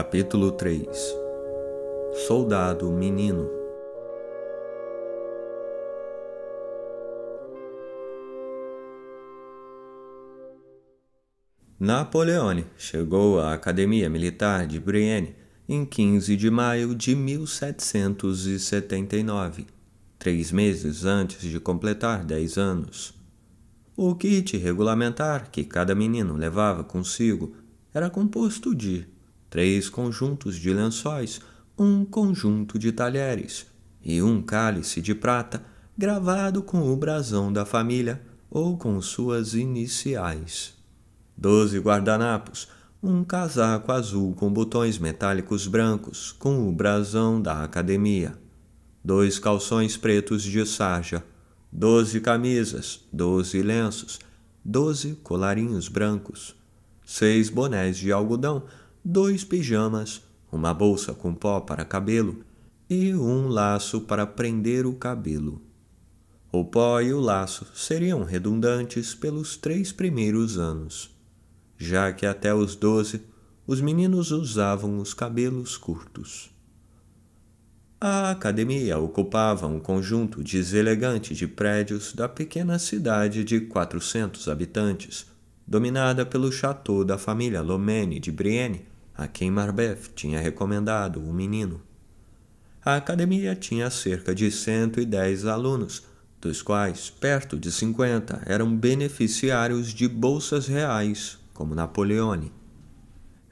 Capítulo 3 Soldado Menino Napoleone chegou à Academia Militar de Brienne em 15 de maio de 1779, três meses antes de completar dez anos. O kit regulamentar que cada menino levava consigo era composto de três conjuntos de lençóis, um conjunto de talheres e um cálice de prata gravado com o brasão da família ou com suas iniciais. Doze guardanapos, um casaco azul com botões metálicos brancos com o brasão da academia. Dois calções pretos de sarja, doze camisas, doze lenços, doze colarinhos brancos, seis bonés de algodão dois pijamas, uma bolsa com pó para cabelo e um laço para prender o cabelo. O pó e o laço seriam redundantes pelos três primeiros anos, já que até os doze os meninos usavam os cabelos curtos. A academia ocupava um conjunto deselegante de prédios da pequena cidade de 400 habitantes, dominada pelo chateau da família Lomene de Brienne, a quem Marbeth tinha recomendado o menino. A academia tinha cerca de 110 alunos, dos quais perto de 50 eram beneficiários de bolsas reais, como Napoleone.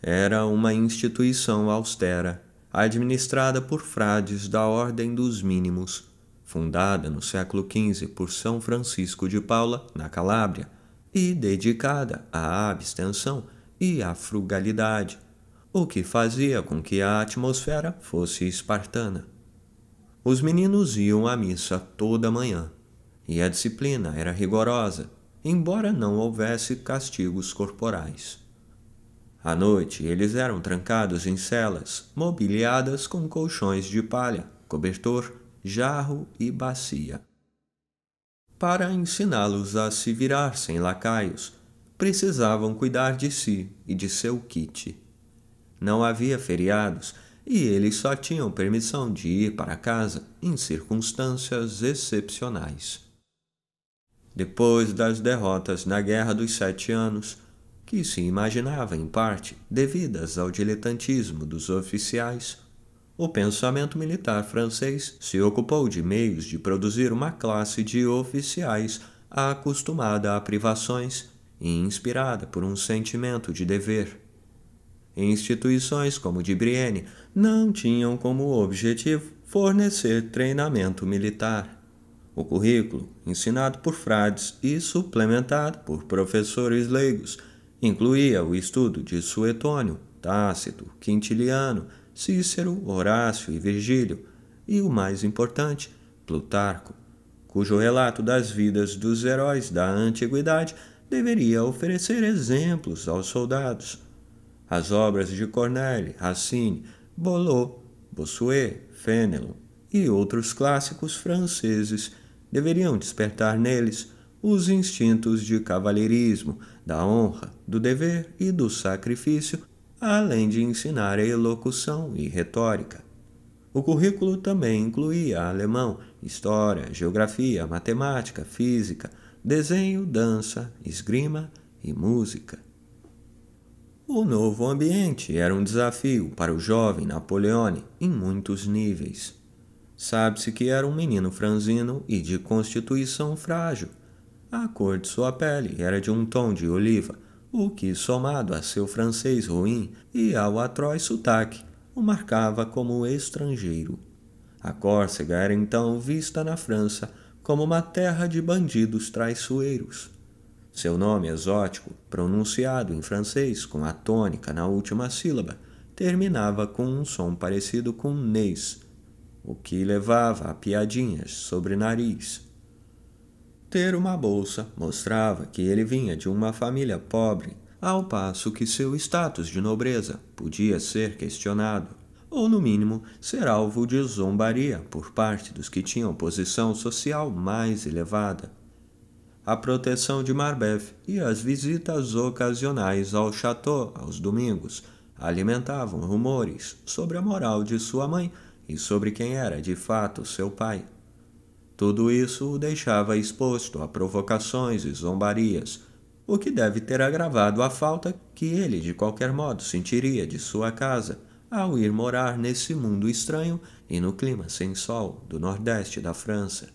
Era uma instituição austera, administrada por frades da Ordem dos Mínimos, fundada no século XV por São Francisco de Paula, na Calábria, e dedicada à abstenção e à frugalidade, o que fazia com que a atmosfera fosse espartana. Os meninos iam à missa toda manhã, e a disciplina era rigorosa, embora não houvesse castigos corporais. À noite, eles eram trancados em celas, mobiliadas com colchões de palha, cobertor, jarro e bacia. Para ensiná-los a se virar sem lacaios, precisavam cuidar de si e de seu kit. Não havia feriados e eles só tinham permissão de ir para casa em circunstâncias excepcionais. Depois das derrotas na Guerra dos Sete Anos, que se imaginava em parte devidas ao diletantismo dos oficiais, o pensamento militar francês se ocupou de meios de produzir uma classe de oficiais acostumada a privações e inspirada por um sentimento de dever. Instituições como de Brienne não tinham como objetivo fornecer treinamento militar. O currículo, ensinado por frades e suplementado por professores leigos, incluía o estudo de Suetônio, Tácito, Quintiliano, Cícero, Horácio e Virgílio, e o mais importante, Plutarco, cujo relato das vidas dos heróis da antiguidade deveria oferecer exemplos aos soldados. As obras de Corneille, Racine, Bolot, Bossuet, Fénelon e outros clássicos franceses deveriam despertar neles os instintos de cavalheirismo, da honra, do dever e do sacrifício além de ensinar a elocução e retórica. O currículo também incluía alemão, história, geografia, matemática, física, desenho, dança, esgrima e música. O novo ambiente era um desafio para o jovem Napoleone em muitos níveis. Sabe-se que era um menino franzino e de constituição frágil. A cor de sua pele era de um tom de oliva, o que, somado a seu francês ruim e ao atroz sotaque, o marcava como estrangeiro. A Córcega era então vista na França como uma terra de bandidos traiçoeiros. Seu nome exótico, pronunciado em francês com a tônica na última sílaba, terminava com um som parecido com nês, o que levava a piadinhas sobre nariz ter uma bolsa mostrava que ele vinha de uma família pobre, ao passo que seu status de nobreza podia ser questionado, ou no mínimo ser alvo de zombaria por parte dos que tinham posição social mais elevada. A proteção de Marbef e as visitas ocasionais ao chateau aos domingos alimentavam rumores sobre a moral de sua mãe e sobre quem era de fato seu pai. Tudo isso o deixava exposto a provocações e zombarias, o que deve ter agravado a falta que ele, de qualquer modo, sentiria de sua casa ao ir morar nesse mundo estranho e no clima sem sol do nordeste da França.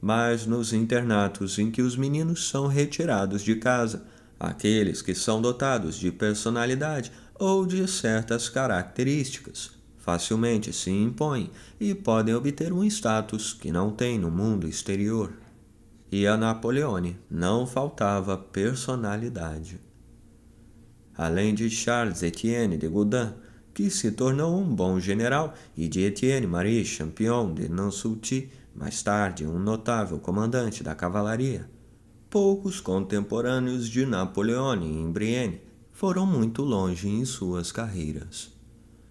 Mas nos internatos em que os meninos são retirados de casa, aqueles que são dotados de personalidade ou de certas características, facilmente se impõem e podem obter um status que não têm no mundo exterior. E a Napoleone não faltava personalidade. Além de Charles Etienne de Goudin, que se tornou um bom general, e de Etienne Marie Champion de Nansouty, mais tarde um notável comandante da cavalaria, poucos contemporâneos de Napoleone em Brienne foram muito longe em suas carreiras.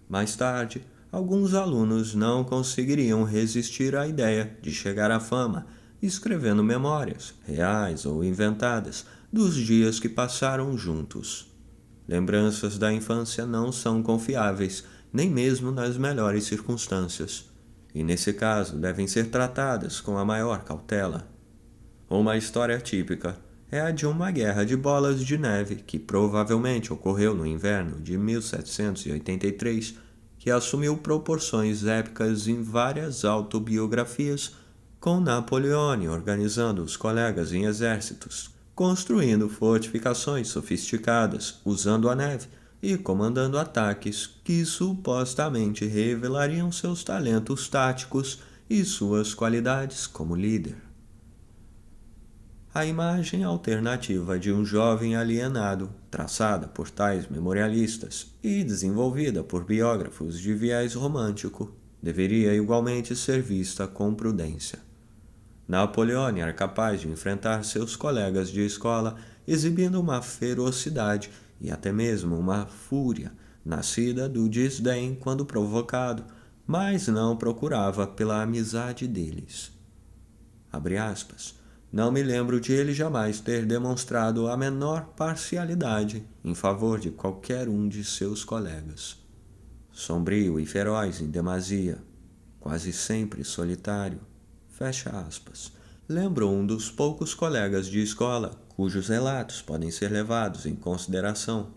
Mais tarde, alguns alunos não conseguiriam resistir à ideia de chegar à fama escrevendo memórias, reais ou inventadas, dos dias que passaram juntos. Lembranças da infância não são confiáveis, nem mesmo nas melhores circunstâncias, e nesse caso devem ser tratadas com a maior cautela. Uma história típica é a de uma guerra de bolas de neve que provavelmente ocorreu no inverno de 1783, que assumiu proporções épicas em várias autobiografias, com Napoleone organizando os colegas em exércitos, construindo fortificações sofisticadas, usando a neve e comandando ataques que supostamente revelariam seus talentos táticos e suas qualidades como líder a imagem alternativa de um jovem alienado, traçada por tais memorialistas e desenvolvida por biógrafos de viés romântico, deveria igualmente ser vista com prudência. Napoleone era capaz de enfrentar seus colegas de escola exibindo uma ferocidade e até mesmo uma fúria nascida do desdém quando provocado, mas não procurava pela amizade deles. Abre aspas. Não me lembro de ele jamais ter demonstrado a menor parcialidade em favor de qualquer um de seus colegas. Sombrio e feroz em demasia, quase sempre solitário, fecha aspas. Lembro um dos poucos colegas de escola cujos relatos podem ser levados em consideração.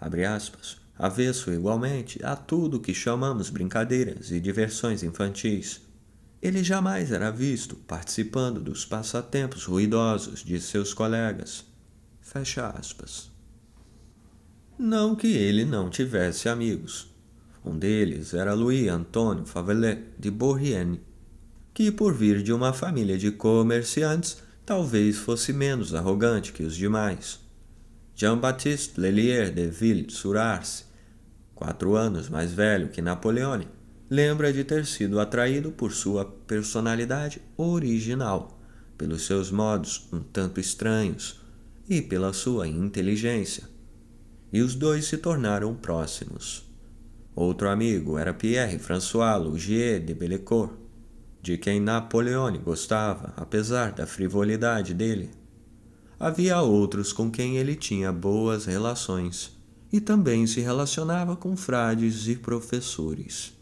Abre aspas. Avesso igualmente a tudo que chamamos brincadeiras e diversões infantis ele jamais era visto participando dos passatempos ruidosos de seus colegas. Fecha aspas. Não que ele não tivesse amigos. Um deles era Louis Antônio Favelet de Bourrienne, que, por vir de uma família de comerciantes, talvez fosse menos arrogante que os demais. Jean-Baptiste Lelier de Ville-sur-Arce, quatro anos mais velho que Napoleone, lembra de ter sido atraído por sua personalidade original, pelos seus modos um tanto estranhos e pela sua inteligência. E os dois se tornaram próximos. Outro amigo era Pierre-François Lugier de Bellecourt, de quem Napoleone gostava, apesar da frivolidade dele. Havia outros com quem ele tinha boas relações e também se relacionava com frades e professores.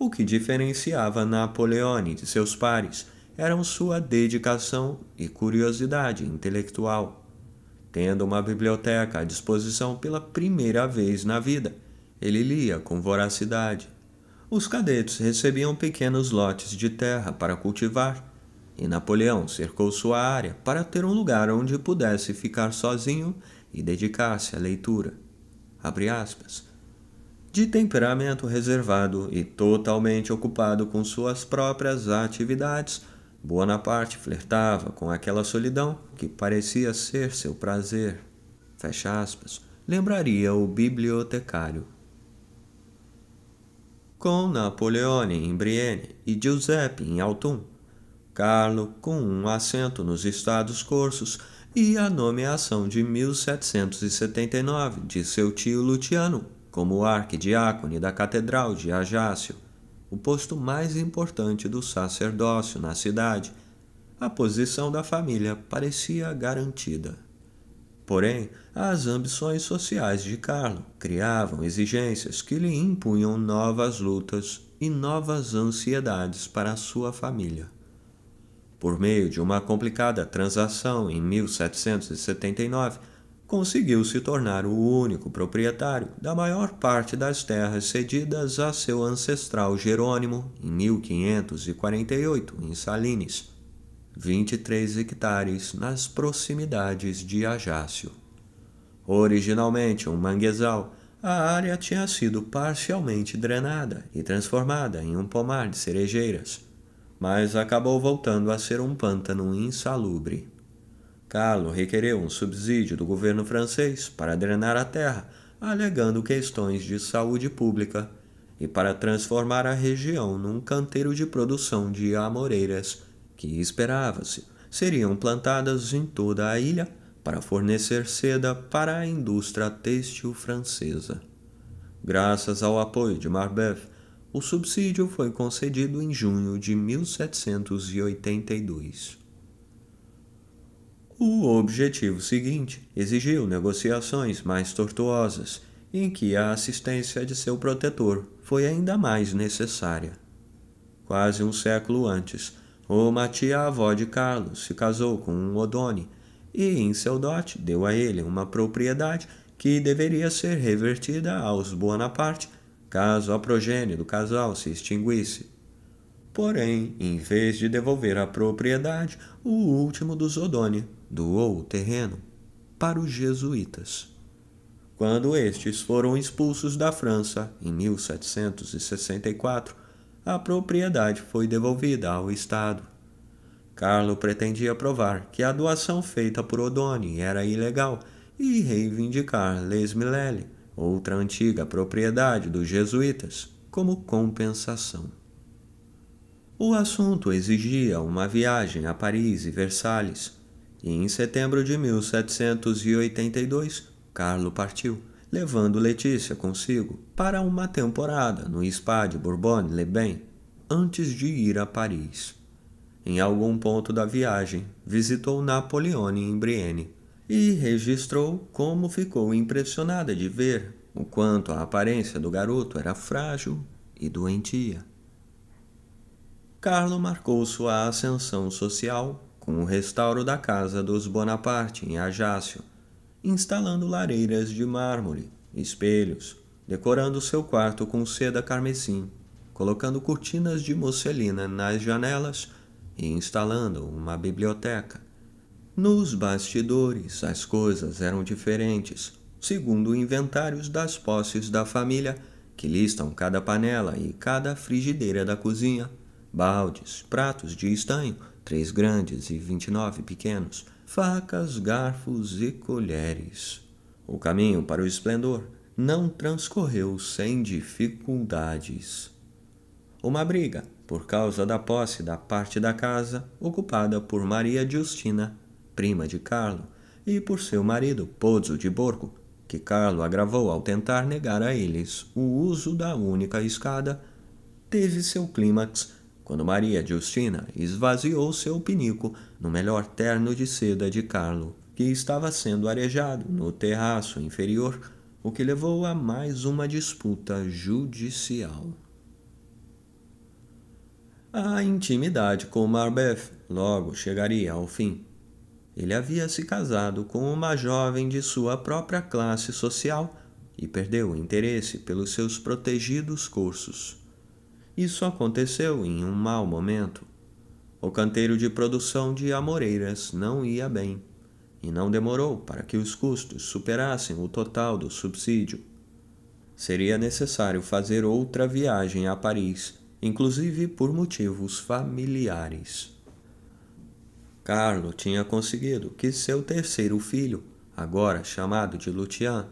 O que diferenciava Napoleone de seus pares eram sua dedicação e curiosidade intelectual. Tendo uma biblioteca à disposição pela primeira vez na vida, ele lia com voracidade. Os cadetes recebiam pequenos lotes de terra para cultivar, e Napoleão cercou sua área para ter um lugar onde pudesse ficar sozinho e dedicar-se à leitura de temperamento reservado e totalmente ocupado com suas próprias atividades, Bonaparte flertava com aquela solidão que parecia ser seu prazer. Fecha aspas. Lembraria o bibliotecário. Com Napoleone em Brienne e Giuseppe em Autun, Carlo, com um assento nos Estados Corsos, e a nomeação de 1779 de seu tio Luciano como arquidiácone da Catedral de Ajácio, o posto mais importante do sacerdócio na cidade, a posição da família parecia garantida. Porém, as ambições sociais de Carlo criavam exigências que lhe impunham novas lutas e novas ansiedades para a sua família. Por meio de uma complicada transação em 1779, conseguiu se tornar o único proprietário da maior parte das terras cedidas a seu ancestral Jerônimo em 1548, em Salines, 23 hectares nas proximidades de Ajácio. Originalmente um manguezal, a área tinha sido parcialmente drenada e transformada em um pomar de cerejeiras, mas acabou voltando a ser um pântano insalubre. Carlo requereu um subsídio do governo francês para drenar a terra, alegando questões de saúde pública, e para transformar a região num canteiro de produção de amoreiras, que esperava-se seriam plantadas em toda a ilha para fornecer seda para a indústria têxtil francesa. Graças ao apoio de Marbeuf, o subsídio foi concedido em junho de 1782. O objetivo seguinte exigiu negociações mais tortuosas, em que a assistência de seu protetor foi ainda mais necessária. Quase um século antes, o matia avó de Carlos se casou com um Odone e, em seu dote, deu a ele uma propriedade que deveria ser revertida aos Bonaparte caso a progênie do casal se extinguisse. Porém, em vez de devolver a propriedade, o último dos Odone doou o terreno para os jesuítas. Quando estes foram expulsos da França em 1764, a propriedade foi devolvida ao Estado. Carlo pretendia provar que a doação feita por Odoni era ilegal e reivindicar Les Milele, outra antiga propriedade dos jesuítas, como compensação. O assunto exigia uma viagem a Paris e Versalhes, e em setembro de 1782, Carlo partiu, levando Letícia consigo para uma temporada no spa de Bourbon-les-Bains, antes de ir a Paris. Em algum ponto da viagem, visitou Napoleone em Brienne e registrou como ficou impressionada de ver o quanto a aparência do garoto era frágil e doentia. Carlo marcou sua ascensão social com o restauro da casa dos Bonaparte em Ajácio, instalando lareiras de mármore, espelhos, decorando seu quarto com seda carmesim, colocando cortinas de musselina nas janelas e instalando uma biblioteca. Nos bastidores, as coisas eram diferentes, segundo inventários das posses da família, que listam cada panela e cada frigideira da cozinha, baldes, pratos de estanho três grandes e vinte e nove pequenos, facas, garfos e colheres. O caminho para o esplendor não transcorreu sem dificuldades. Uma briga por causa da posse da parte da casa ocupada por Maria Justina, prima de Carlo, e por seu marido Pozzo de Borgo, que Carlo agravou ao tentar negar a eles o uso da única escada, teve seu clímax quando Maria Justina esvaziou seu pinico no melhor terno de seda de Carlo, que estava sendo arejado no terraço inferior, o que levou a mais uma disputa judicial. A intimidade com Marbeth logo chegaria ao fim. Ele havia se casado com uma jovem de sua própria classe social e perdeu o interesse pelos seus protegidos cursos. Isso aconteceu em um mau momento. O canteiro de produção de Amoreiras não ia bem, e não demorou para que os custos superassem o total do subsídio. Seria necessário fazer outra viagem a Paris, inclusive por motivos familiares. Carlo tinha conseguido que seu terceiro filho, agora chamado de Lutian,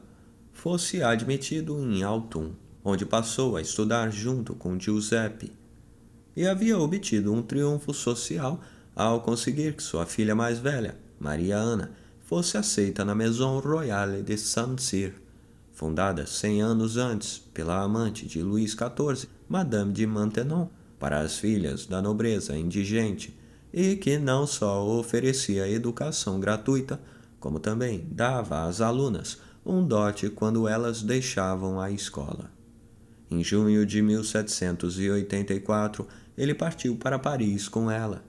fosse admitido em Autun onde passou a estudar junto com Giuseppe, e havia obtido um triunfo social ao conseguir que sua filha mais velha, Maria Ana, fosse aceita na Maison Royale de Saint-Cyr, fundada cem anos antes pela amante de Luís XIV, Madame de Maintenon, para as filhas da nobreza indigente, e que não só oferecia educação gratuita, como também dava às alunas um dote quando elas deixavam a escola. Em junho de 1784, ele partiu para Paris com ela.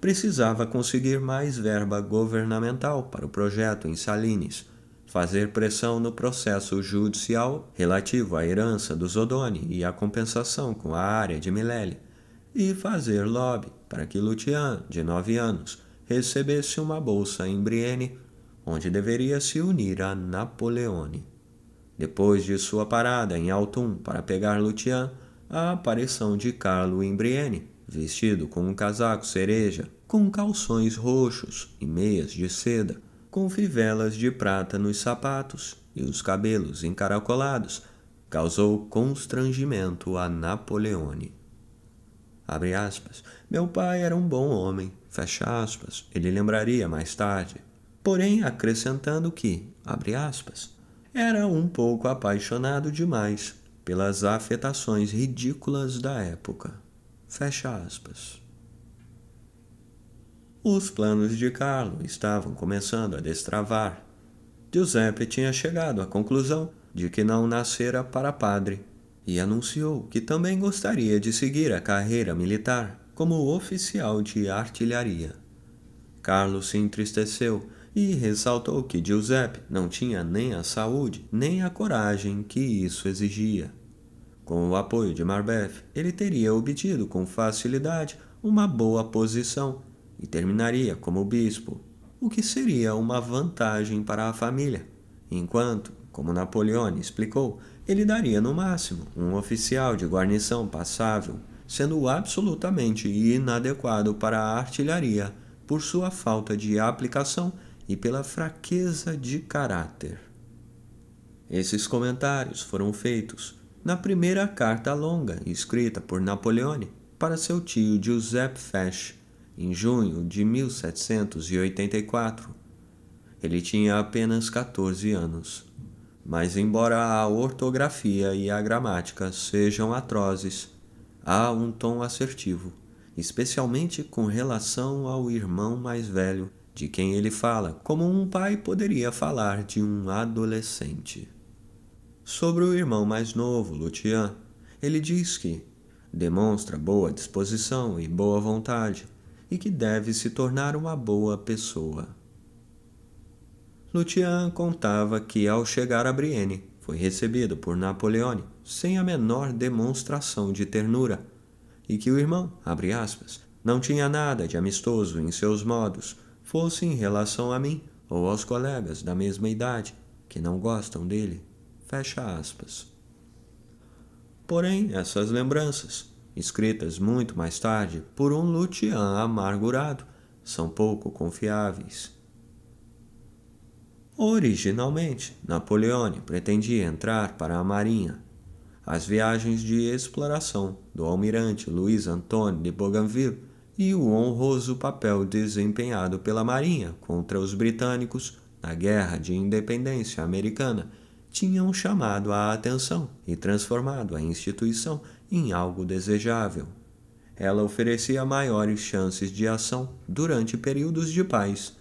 Precisava conseguir mais verba governamental para o projeto em Salines, fazer pressão no processo judicial relativo à herança dos Odoni e à compensação com a área de Milele, e fazer lobby para que Lutian, de nove anos, recebesse uma bolsa em Brienne, onde deveria se unir a Napoleone. Depois de sua parada em Altum para pegar Lutian, a aparição de Carlo Imbriene, vestido com um casaco cereja, com calções roxos e meias de seda, com fivelas de prata nos sapatos e os cabelos encaracolados, causou constrangimento a Napoleone. Abre aspas. Meu pai era um bom homem. Fecha aspas. Ele lembraria mais tarde. Porém, acrescentando que, abre aspas, era um pouco apaixonado demais pelas afetações ridículas da época. Fecha aspas. Os planos de Carlo estavam começando a destravar. Giuseppe tinha chegado à conclusão de que não nascera para padre e anunciou que também gostaria de seguir a carreira militar como oficial de artilharia. Carlos se entristeceu e ressaltou que Giuseppe não tinha nem a saúde nem a coragem que isso exigia. Com o apoio de Marbeff, ele teria obtido com facilidade uma boa posição e terminaria como bispo, o que seria uma vantagem para a família, enquanto, como Napoleone explicou, ele daria no máximo um oficial de guarnição passável, sendo absolutamente inadequado para a artilharia por sua falta de aplicação e pela fraqueza de caráter. Esses comentários foram feitos na primeira carta longa escrita por Napoleone para seu tio Giuseppe Fesch em junho de 1784. Ele tinha apenas 14 anos. Mas, embora a ortografia e a gramática sejam atrozes, há um tom assertivo, especialmente com relação ao irmão mais velho de quem ele fala, como um pai poderia falar de um adolescente. Sobre o irmão mais novo, Lutian, ele diz que demonstra boa disposição e boa vontade e que deve se tornar uma boa pessoa. Lutian contava que ao chegar a Brienne, foi recebido por Napoleone sem a menor demonstração de ternura, e que o irmão, aspas, não tinha nada de amistoso em seus modos, fosse em relação a mim ou aos colegas da mesma idade que não gostam dele. Fecha aspas. Porém, essas lembranças, escritas muito mais tarde por um Lutian amargurado, são pouco confiáveis. Originalmente, Napoleone pretendia entrar para a Marinha. As viagens de exploração do almirante Luiz Antônio de Bougainville e o honroso papel desempenhado pela Marinha contra os britânicos na Guerra de Independência Americana tinham chamado a atenção e transformado a instituição em algo desejável. Ela oferecia maiores chances de ação durante períodos de paz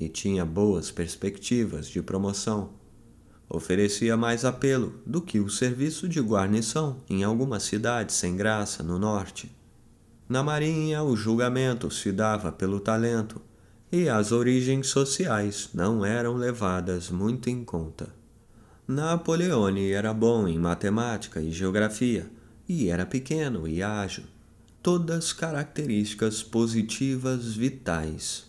e tinha boas perspectivas de promoção. Oferecia mais apelo do que o serviço de guarnição em algumas cidades sem graça no norte. Na Marinha, o julgamento se dava pelo talento e as origens sociais não eram levadas muito em conta. Napoleone era bom em matemática e geografia e era pequeno e ágil, todas características positivas vitais.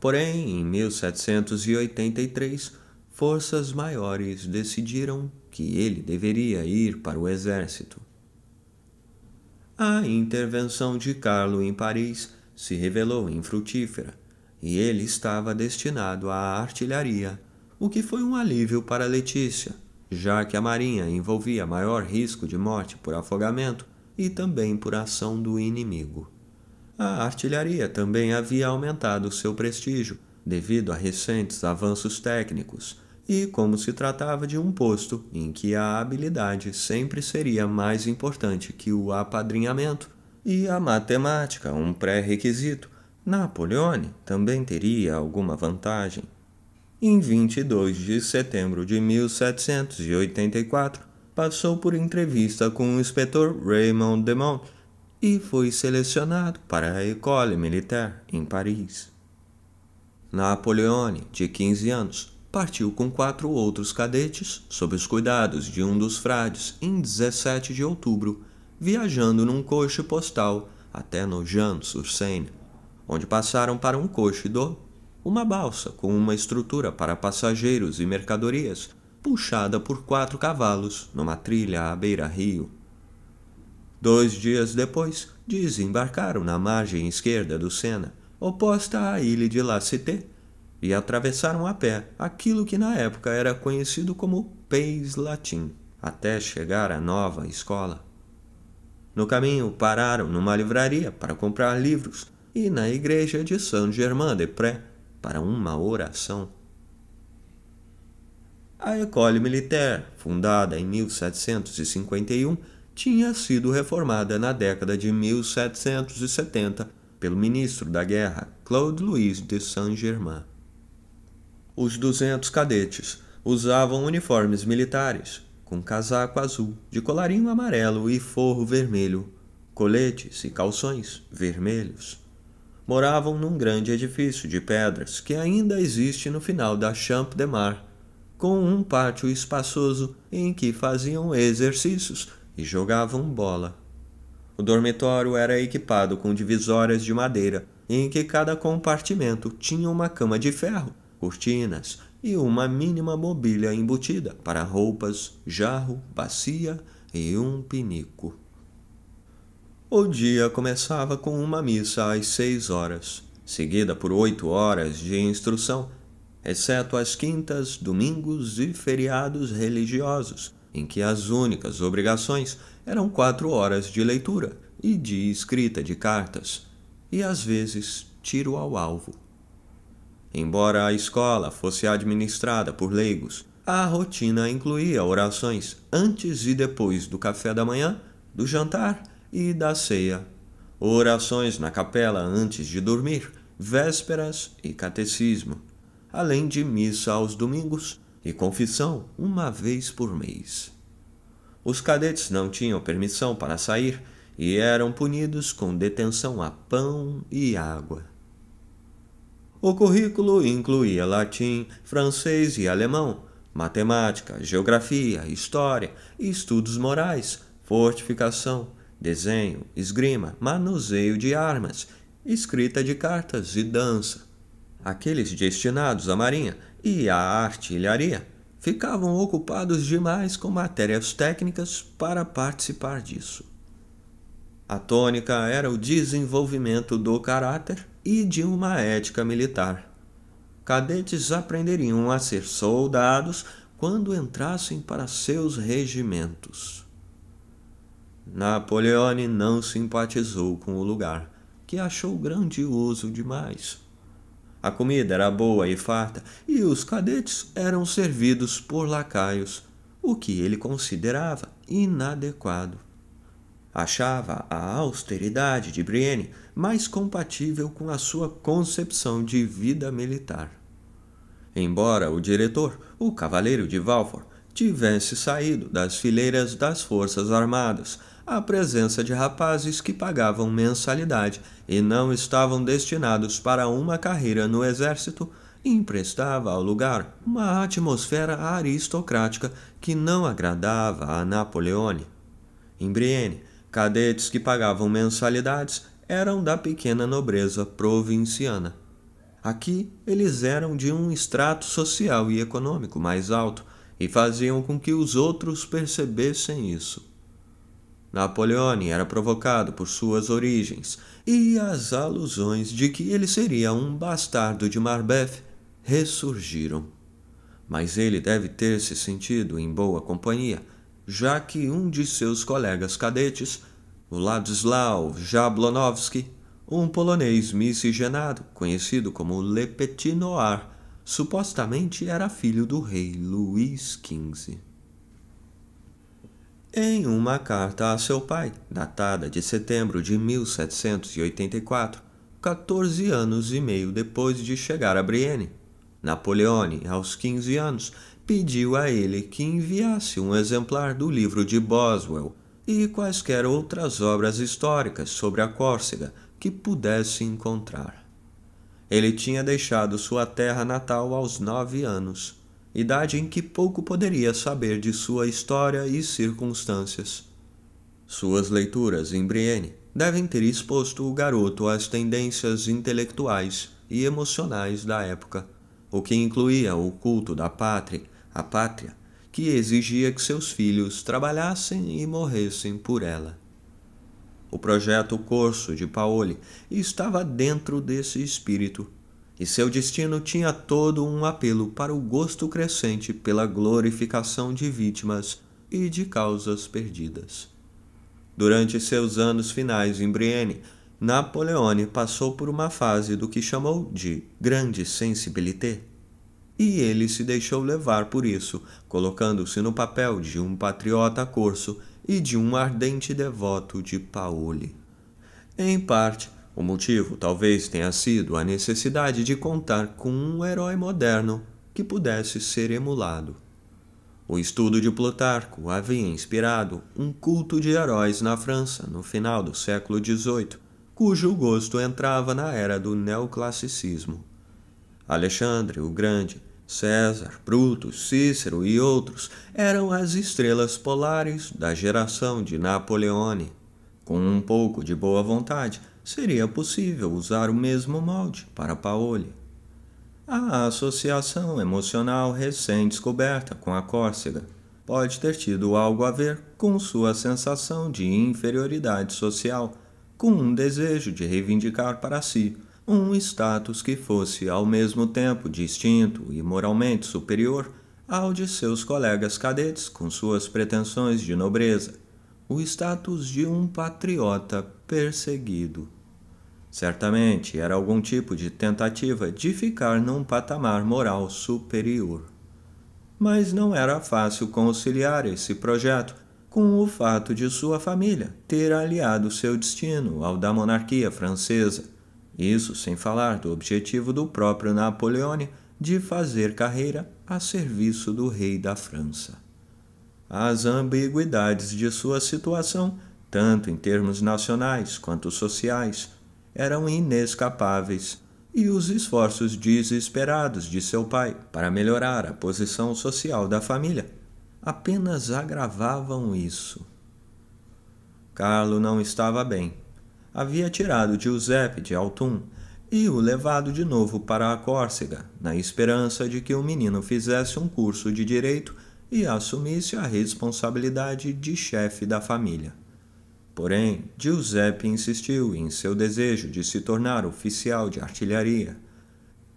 Porém, em 1783, forças maiores decidiram que ele deveria ir para o exército. A intervenção de Carlo em Paris se revelou infrutífera e ele estava destinado à artilharia, o que foi um alívio para Letícia, já que a Marinha envolvia maior risco de morte por afogamento e também por ação do inimigo. A artilharia também havia aumentado seu prestígio devido a recentes avanços técnicos e como se tratava de um posto em que a habilidade sempre seria mais importante que o apadrinhamento e a matemática um pré-requisito, Napoleone também teria alguma vantagem. Em 22 de setembro de 1784, passou por entrevista com o inspetor Raymond Demont e foi selecionado para a École Militaire em Paris. Napoleone, de 15 anos, partiu com quatro outros cadetes, sob os cuidados de um dos frades, em 17 de outubro, viajando num coche postal até Nojans, sur seine onde passaram para um coche do uma balsa com uma estrutura para passageiros e mercadorias, puxada por quatro cavalos numa trilha à beira-rio. Dois dias depois, desembarcaram na margem esquerda do Sena, oposta à ilha de La Cité, e atravessaram a pé aquilo que na época era conhecido como Pays Latim, até chegar à nova escola. No caminho, pararam numa livraria para comprar livros e na igreja de Saint-Germain-des-Prés para uma oração. A École Militaire, fundada em 1751, tinha sido reformada na década de 1770 pelo ministro da Guerra Claude Louis de Saint-Germain os 200 cadetes usavam uniformes militares, com casaco azul, de colarinho amarelo e forro vermelho, coletes e calções vermelhos. Moravam num grande edifício de pedras que ainda existe no final da Champ de Mar, com um pátio espaçoso em que faziam exercícios e jogavam bola. O dormitório era equipado com divisórias de madeira, em que cada compartimento tinha uma cama de ferro cortinas e uma mínima mobília embutida para roupas, jarro, bacia e um pinico. O dia começava com uma missa às seis horas, seguida por oito horas de instrução, exceto as quintas, domingos e feriados religiosos, em que as únicas obrigações eram quatro horas de leitura e de escrita de cartas, e às vezes tiro ao alvo. Embora a escola fosse administrada por leigos, a rotina incluía orações antes e depois do café da manhã, do jantar e da ceia. Orações na capela antes de dormir, vésperas e catecismo, além de missa aos domingos e confissão uma vez por mês. Os cadetes não tinham permissão para sair e eram punidos com detenção a pão e água. O currículo incluía latim, francês e alemão, matemática, geografia, história, estudos morais, fortificação, desenho, esgrima, manuseio de armas, escrita de cartas e dança. Aqueles destinados à marinha e à artilharia ficavam ocupados demais com matérias técnicas para participar disso. A tônica era o desenvolvimento do caráter e de uma ética militar. Cadetes aprenderiam a ser soldados quando entrassem para seus regimentos. Napoleone não simpatizou com o lugar, que achou grandioso demais. A comida era boa e farta, e os cadetes eram servidos por lacaios, o que ele considerava inadequado. Achava a austeridade de Brienne mais compatível com a sua concepção de vida militar. Embora o diretor, o cavaleiro de Valfort, tivesse saído das fileiras das Forças Armadas, a presença de rapazes que pagavam mensalidade e não estavam destinados para uma carreira no exército, emprestava ao lugar uma atmosfera aristocrática que não agradava a Napoleone. Em Brienne, cadetes que pagavam mensalidades eram da pequena nobreza provinciana. Aqui, eles eram de um extrato social e econômico mais alto e faziam com que os outros percebessem isso. Napoleone era provocado por suas origens e as alusões de que ele seria um bastardo de Marbef ressurgiram. Mas ele deve ter se sentido em boa companhia, já que um de seus colegas cadetes Władysław Jablonowski, um polonês miscigenado, conhecido como Le Petit Noir, supostamente era filho do rei Luís XV. Em uma carta a seu pai, datada de setembro de 1784, 14 anos e meio depois de chegar a Brienne, Napoleone, aos 15 anos, pediu a ele que enviasse um exemplar do livro de Boswell, e quaisquer outras obras históricas sobre a Córcega que pudesse encontrar. Ele tinha deixado sua terra natal aos nove anos, idade em que pouco poderia saber de sua história e circunstâncias. Suas leituras em Brienne devem ter exposto o garoto às tendências intelectuais e emocionais da época, o que incluía o culto da pátria, a pátria, que exigia que seus filhos trabalhassem e morressem por ela. O projeto Corso de Paoli estava dentro desse espírito, e seu destino tinha todo um apelo para o gosto crescente pela glorificação de vítimas e de causas perdidas. Durante seus anos finais em Brienne, Napoleone passou por uma fase do que chamou de grande sensibilité e ele se deixou levar por isso, colocando-se no papel de um patriota corso e de um ardente devoto de Paoli. Em parte, o motivo talvez tenha sido a necessidade de contar com um herói moderno que pudesse ser emulado. O estudo de Plutarco havia inspirado um culto de heróis na França no final do século XVIII, cujo gosto entrava na era do neoclassicismo. Alexandre o Grande César, Bruto, Cícero e outros eram as estrelas polares da geração de Napoleone. Com um pouco de boa vontade, seria possível usar o mesmo molde para Paoli. A associação emocional recém-descoberta com a Córcega pode ter tido algo a ver com sua sensação de inferioridade social, com um desejo de reivindicar para si um status que fosse ao mesmo tempo distinto e moralmente superior ao de seus colegas cadetes com suas pretensões de nobreza, o status de um patriota perseguido. Certamente era algum tipo de tentativa de ficar num patamar moral superior. Mas não era fácil conciliar esse projeto com o fato de sua família ter aliado seu destino ao da monarquia francesa isso sem falar do objetivo do próprio Napoleone de fazer carreira a serviço do rei da França. As ambiguidades de sua situação, tanto em termos nacionais quanto sociais, eram inescapáveis, e os esforços desesperados de seu pai para melhorar a posição social da família apenas agravavam isso. Carlo não estava bem havia tirado Giuseppe de Altum e o levado de novo para a Córcega, na esperança de que o menino fizesse um curso de direito e assumisse a responsabilidade de chefe da família. Porém, Giuseppe insistiu em seu desejo de se tornar oficial de artilharia.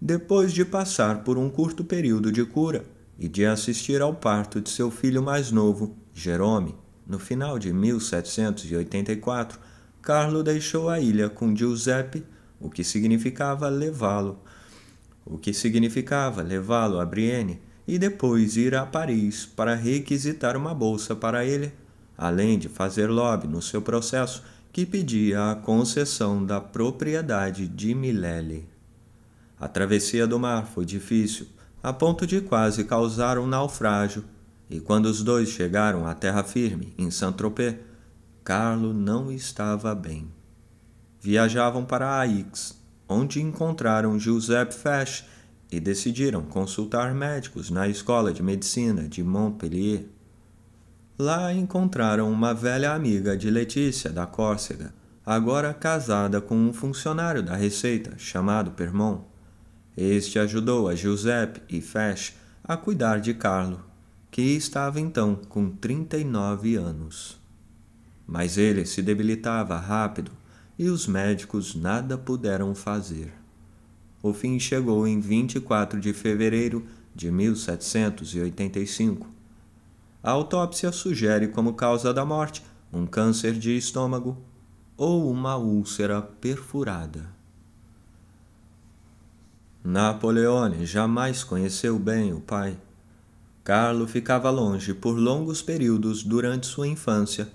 Depois de passar por um curto período de cura e de assistir ao parto de seu filho mais novo, Jerome, no final de 1784, Carlo deixou a ilha com Giuseppe, o que significava levá-lo, o que significava levá-lo a Brienne e depois ir a Paris para requisitar uma bolsa para ele, além de fazer lobby no seu processo que pedia a concessão da propriedade de Milele. A travessia do mar foi difícil, a ponto de quase causar um naufrágio, e quando os dois chegaram à terra firme, em Saint-Tropez, Carlo não estava bem. Viajavam para Aix, onde encontraram Giuseppe Fesch e decidiram consultar médicos na escola de medicina de Montpellier. Lá encontraram uma velha amiga de Letícia da Córcega, agora casada com um funcionário da Receita chamado Permon. Este ajudou a Giuseppe e Fesch a cuidar de Carlo, que estava então com 39 anos. Mas ele se debilitava rápido e os médicos nada puderam fazer. O fim chegou em 24 de fevereiro de 1785. A autópsia sugere como causa da morte um câncer de estômago ou uma úlcera perfurada. Napoleone jamais conheceu bem o pai. Carlo ficava longe por longos períodos durante sua infância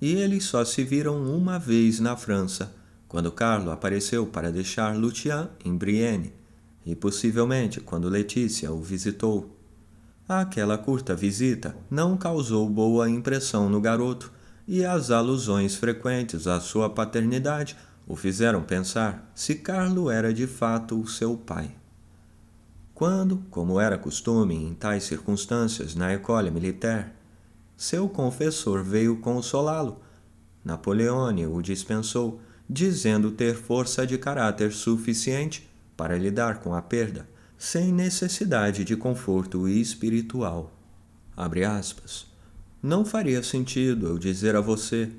e eles só se viram uma vez na França, quando Carlo apareceu para deixar Lutian em Brienne, e possivelmente quando Letícia o visitou. Aquela curta visita não causou boa impressão no garoto, e as alusões frequentes à sua paternidade o fizeram pensar se Carlo era de fato o seu pai. Quando, como era costume em tais circunstâncias na École Militaire, seu confessor veio consolá-lo. Napoleone o dispensou, dizendo ter força de caráter suficiente para lidar com a perda, sem necessidade de conforto espiritual. Abre aspas. Não faria sentido eu dizer a você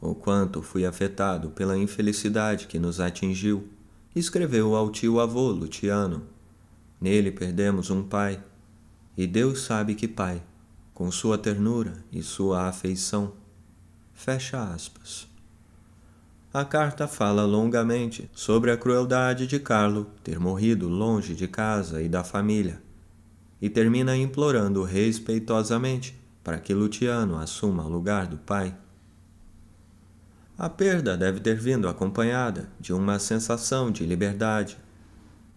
o quanto fui afetado pela infelicidade que nos atingiu, escreveu ao tio avô Luciano. Nele perdemos um pai, e Deus sabe que pai com sua ternura e sua afeição. Fecha aspas. A carta fala longamente sobre a crueldade de Carlo ter morrido longe de casa e da família, e termina implorando respeitosamente para que Luciano assuma o lugar do pai. A perda deve ter vindo acompanhada de uma sensação de liberdade.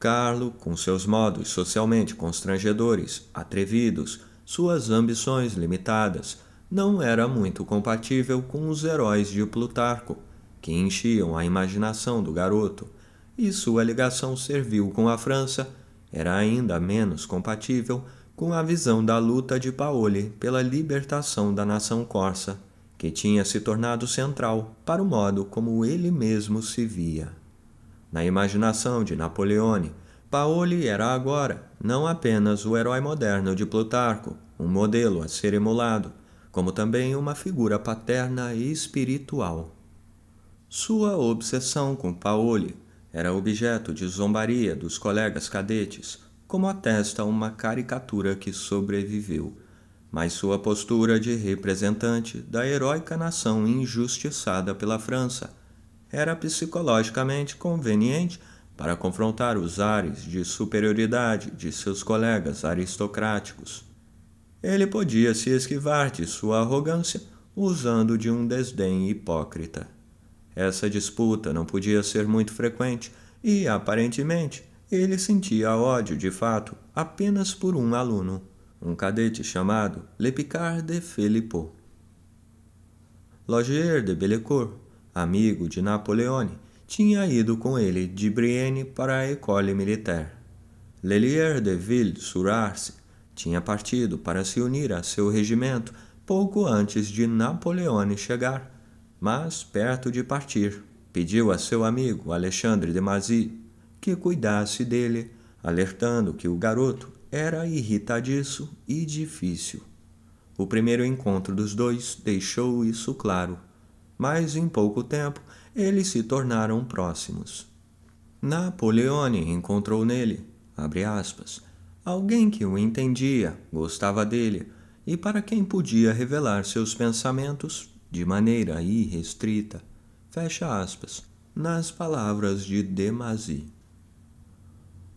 Carlo, com seus modos socialmente constrangedores, atrevidos, suas ambições limitadas não era muito compatível com os heróis de Plutarco, que enchiam a imaginação do garoto, e sua ligação servil com a França era ainda menos compatível com a visão da luta de Paoli pela libertação da nação corsa, que tinha se tornado central para o modo como ele mesmo se via. Na imaginação de Napoleone, Paoli era agora não apenas o herói moderno de Plutarco, um modelo a ser emulado, como também uma figura paterna e espiritual. Sua obsessão com Paoli era objeto de zombaria dos colegas cadetes, como atesta uma caricatura que sobreviveu, mas sua postura de representante da heróica nação injustiçada pela França era psicologicamente conveniente para confrontar os ares de superioridade de seus colegas aristocráticos. Ele podia se esquivar de sua arrogância usando de um desdém hipócrita. Essa disputa não podia ser muito frequente e, aparentemente, ele sentia ódio de fato apenas por um aluno, um cadete chamado Lepicard de Philippot. Logier de Bellecour, amigo de Napoleone, tinha ido com ele de Brienne para a École Militaire. Lelier de Ville-sur-Arce tinha partido para se unir a seu regimento pouco antes de Napoleone chegar, mas perto de partir, pediu a seu amigo Alexandre de Mazy que cuidasse dele, alertando que o garoto era irritadiço e difícil. O primeiro encontro dos dois deixou isso claro, mas em pouco tempo eles se tornaram próximos. Napoleone encontrou nele, aspas, alguém que o entendia, gostava dele e para quem podia revelar seus pensamentos de maneira irrestrita, fecha aspas, nas palavras de Demasi.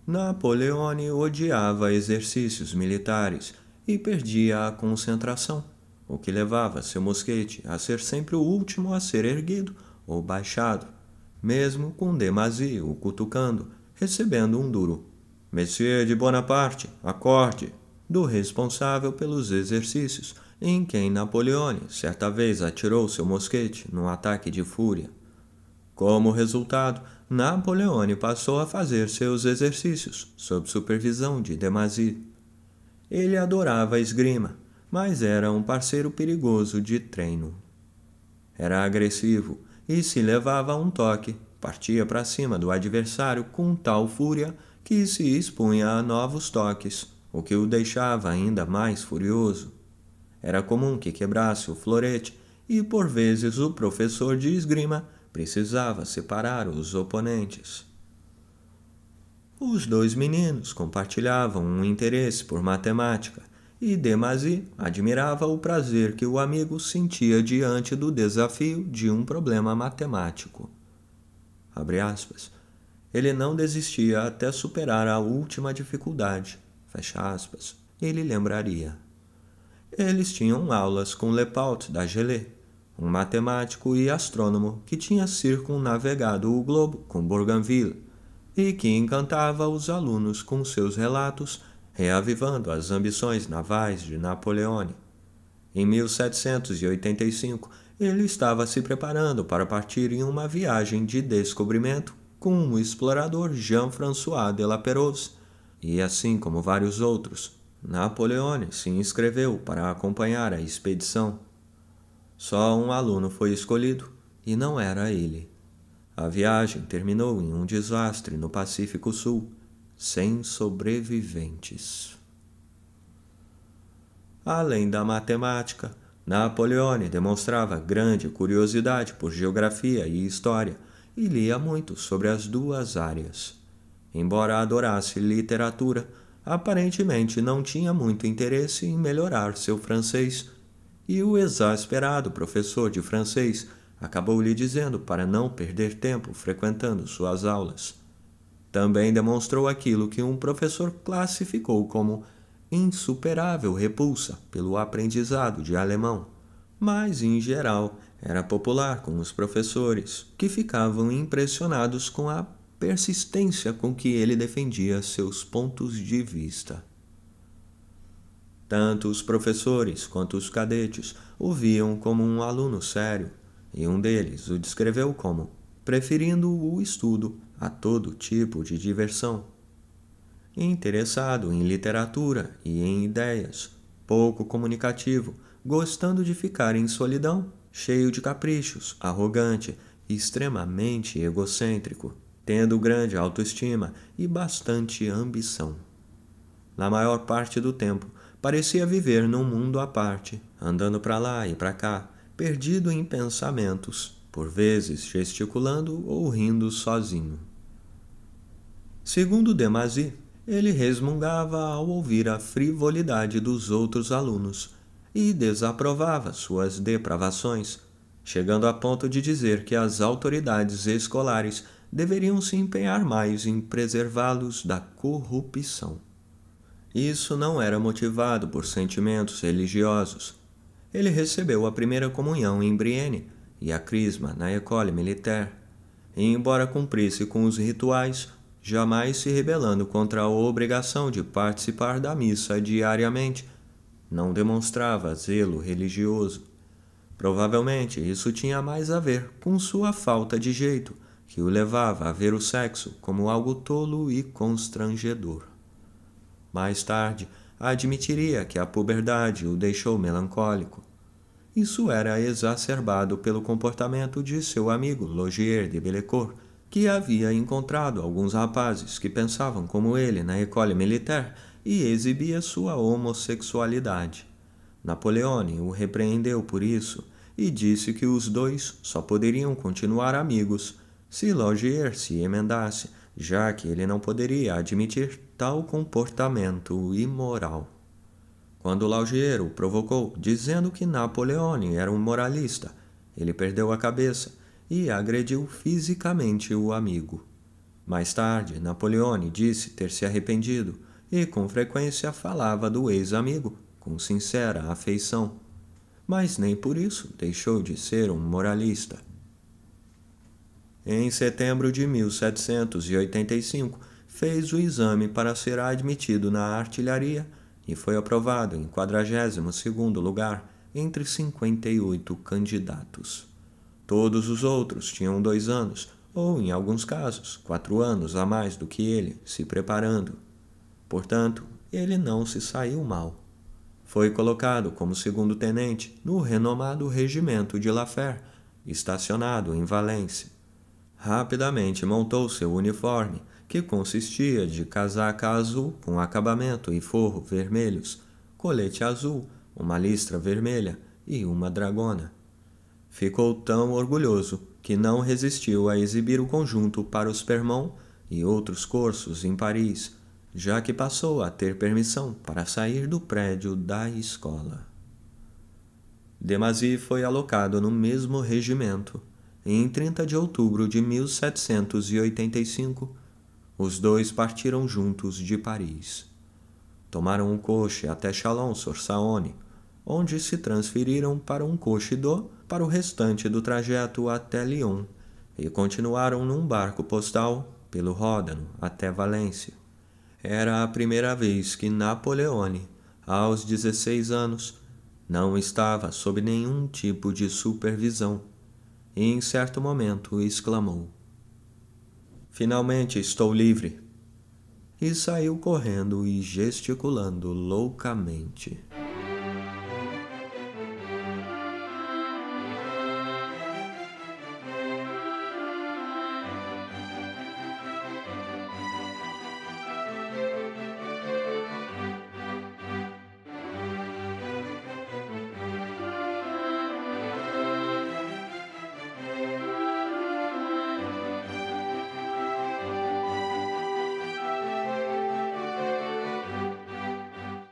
Napoleone odiava exercícios militares e perdia a concentração, o que levava seu mosquete a ser sempre o último a ser erguido ou baixado, mesmo com demasia o cutucando, recebendo um duro. Monsieur de Bonaparte, acorde! Do responsável pelos exercícios, em quem Napoleone certa vez atirou seu mosquete num ataque de fúria. Como resultado, Napoleone passou a fazer seus exercícios sob supervisão de Demasi. Ele adorava a esgrima, mas era um parceiro perigoso de treino. Era agressivo, e se levava um toque, partia para cima do adversário com tal fúria que se expunha a novos toques, o que o deixava ainda mais furioso. Era comum que quebrasse o florete e, por vezes, o professor de esgrima precisava separar os oponentes. Os dois meninos compartilhavam um interesse por matemática e Demasi admirava o prazer que o amigo sentia diante do desafio de um problema matemático. Ele não desistia até superar a última dificuldade. Ele lembraria. Eles tinham aulas com Lepaut da Gelée, um matemático e astrônomo que tinha circunavegado o globo com Bougainville e que encantava os alunos com seus relatos reavivando as ambições navais de Napoleone. Em 1785, ele estava se preparando para partir em uma viagem de descobrimento com o explorador Jean-François de La Perouse, e assim como vários outros, Napoleone se inscreveu para acompanhar a expedição. Só um aluno foi escolhido, e não era ele. A viagem terminou em um desastre no Pacífico Sul, sem sobreviventes. Além da matemática, Napoleone demonstrava grande curiosidade por geografia e história e lia muito sobre as duas áreas. Embora adorasse literatura, aparentemente não tinha muito interesse em melhorar seu francês, e o exasperado professor de francês acabou lhe dizendo para não perder tempo frequentando suas aulas também demonstrou aquilo que um professor classificou como insuperável repulsa pelo aprendizado de alemão, mas em geral era popular com os professores, que ficavam impressionados com a persistência com que ele defendia seus pontos de vista. Tanto os professores quanto os cadetes o viam como um aluno sério, e um deles o descreveu como preferindo o estudo a todo tipo de diversão. Interessado em literatura e em ideias, pouco comunicativo, gostando de ficar em solidão, cheio de caprichos, arrogante, extremamente egocêntrico, tendo grande autoestima e bastante ambição. Na maior parte do tempo, parecia viver num mundo à parte, andando para lá e para cá, perdido em pensamentos, por vezes gesticulando ou rindo sozinho. Segundo Demasi, ele resmungava ao ouvir a frivolidade dos outros alunos e desaprovava suas depravações, chegando a ponto de dizer que as autoridades escolares deveriam se empenhar mais em preservá-los da corrupção. Isso não era motivado por sentimentos religiosos. Ele recebeu a primeira comunhão em Brienne e a crisma na École Militaire. E, embora cumprisse com os rituais, jamais se rebelando contra a obrigação de participar da missa diariamente, não demonstrava zelo religioso. Provavelmente isso tinha mais a ver com sua falta de jeito, que o levava a ver o sexo como algo tolo e constrangedor. Mais tarde, admitiria que a puberdade o deixou melancólico. Isso era exacerbado pelo comportamento de seu amigo Logier de Bellecourt, que havia encontrado alguns rapazes que pensavam como ele na École Militaire e exibia sua homossexualidade. Napoleone o repreendeu por isso e disse que os dois só poderiam continuar amigos se Logier se emendasse, já que ele não poderia admitir tal comportamento imoral. Quando Laugier o provocou, dizendo que Napoleone era um moralista, ele perdeu a cabeça e agrediu fisicamente o amigo. Mais tarde, Napoleone disse ter se arrependido e com frequência falava do ex-amigo com sincera afeição. Mas nem por isso deixou de ser um moralista. Em setembro de 1785, fez o exame para ser admitido na artilharia e foi aprovado em 42º lugar entre 58 candidatos. Todos os outros tinham dois anos, ou, em alguns casos, quatro anos a mais do que ele, se preparando. Portanto, ele não se saiu mal. Foi colocado como segundo tenente no renomado regimento de Lafer, estacionado em Valência. Rapidamente montou seu uniforme, que consistia de casaca azul com acabamento e forro vermelhos, colete azul, uma listra vermelha e uma dragona ficou tão orgulhoso que não resistiu a exibir o conjunto para os Permon e outros cursos em Paris, já que passou a ter permissão para sair do prédio da escola. Demasi foi alocado no mesmo regimento. Em 30 de outubro de 1785, os dois partiram juntos de Paris. Tomaram um coche até Chalon-sur-Saône, onde se transferiram para um coche d'eau para o restante do trajeto até Lyon e continuaram num barco postal pelo Ródano até Valência. Era a primeira vez que Napoleone, aos 16 anos, não estava sob nenhum tipo de supervisão e, em certo momento, exclamou: Finalmente estou livre! E saiu correndo e gesticulando loucamente.